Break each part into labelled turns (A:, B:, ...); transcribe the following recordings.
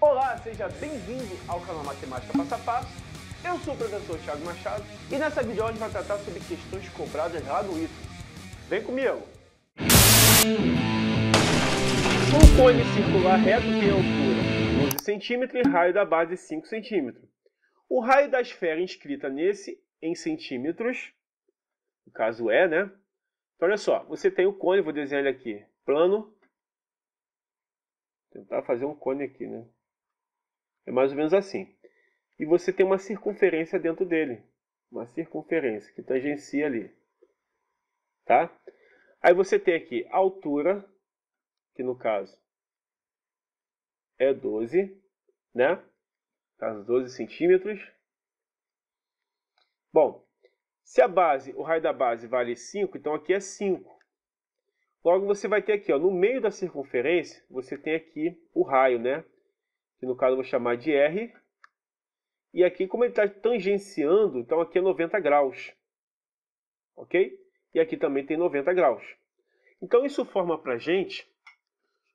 A: Olá, seja bem-vindo ao canal Matemática Passo a Passo. Eu sou o professor Thiago Machado e nessa vídeo a gente vai tratar sobre questões cobradas lá do ITA. Vem comigo!
B: Um cone circular reto tem altura 12 cm e raio da base 5 cm. O raio da esfera inscrita nesse em centímetros, no caso é, né? Então, olha só, você tem o cone, vou desenhar ele aqui, plano. Vou tentar fazer um cone aqui, né? É mais ou menos assim. E você tem uma circunferência dentro dele. Uma circunferência que tangencia ali. Tá? Aí você tem aqui a altura, que no caso é 12, né? Caso tá, 12 centímetros. Bom, se a base, o raio da base vale 5, então aqui é 5. Logo, você vai ter aqui, ó, no meio da circunferência, você tem aqui o raio, né? que no caso eu vou chamar de R. E aqui, como ele está tangenciando, então aqui é 90 graus. Ok? E aqui também tem 90 graus. Então isso forma para gente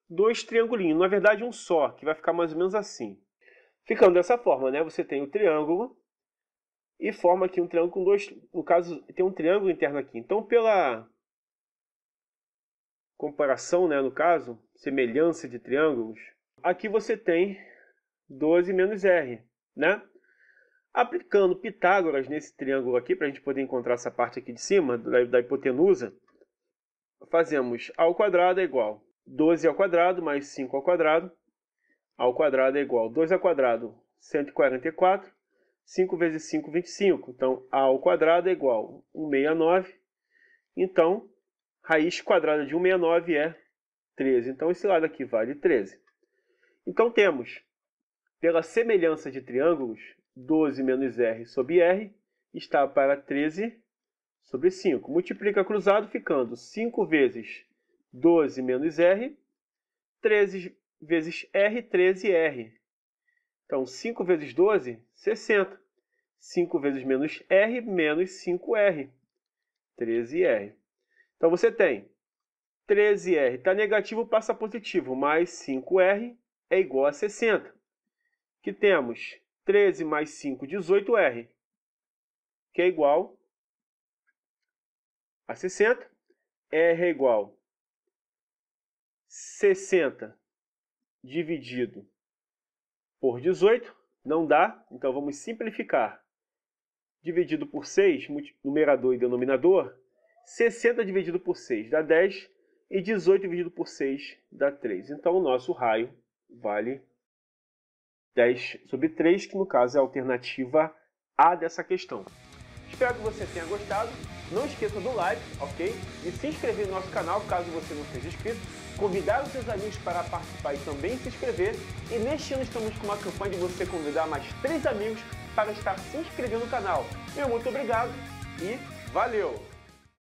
B: dois triangulinhos, na verdade um só, que vai ficar mais ou menos assim. Ficando dessa forma, né? Você tem o triângulo e forma aqui um triângulo com dois, no caso tem um triângulo interno aqui. Então pela comparação, né, no caso, semelhança de triângulos, aqui você tem 12 menos R, né? Aplicando Pitágoras nesse triângulo aqui, para a gente poder encontrar essa parte aqui de cima, da hipotenusa, fazemos ao quadrado é igual 12 ao quadrado mais 5 ao quadrado. Ao quadrado é igual 2 ao quadrado, 144. 5 vezes 5, 25. Então, a ao quadrado é igual a 169. Então, raiz quadrada de 169 é 13. Então, esse lado aqui vale 13. Então, temos pela semelhança de triângulos, 12 menos r sobre r está para 13 sobre 5. Multiplica cruzado, ficando 5 vezes 12 menos r, 13 vezes r, 13r. Então, 5 vezes 12, 60. 5 vezes menos r, menos 5r, 13r. Então, você tem 13r, está negativo, passa positivo, mais 5r é igual a 60 que temos 13 mais 5, 18R, que é igual a 60. R é igual a 60 dividido por 18, não dá, então vamos simplificar. Dividido por 6, numerador e denominador, 60 dividido por 6 dá 10 e 18 dividido por 6 dá 3. Então o nosso raio vale 10 sobre 3, que no caso é a alternativa A dessa questão.
A: Espero que você tenha gostado. Não esqueça do like, ok? E se inscrever no nosso canal caso você não seja inscrito. Convidar os seus amigos para participar e também se inscrever. E neste ano estamos com uma campanha de você convidar mais três amigos para estar se inscrevendo no canal. Meu muito obrigado e valeu!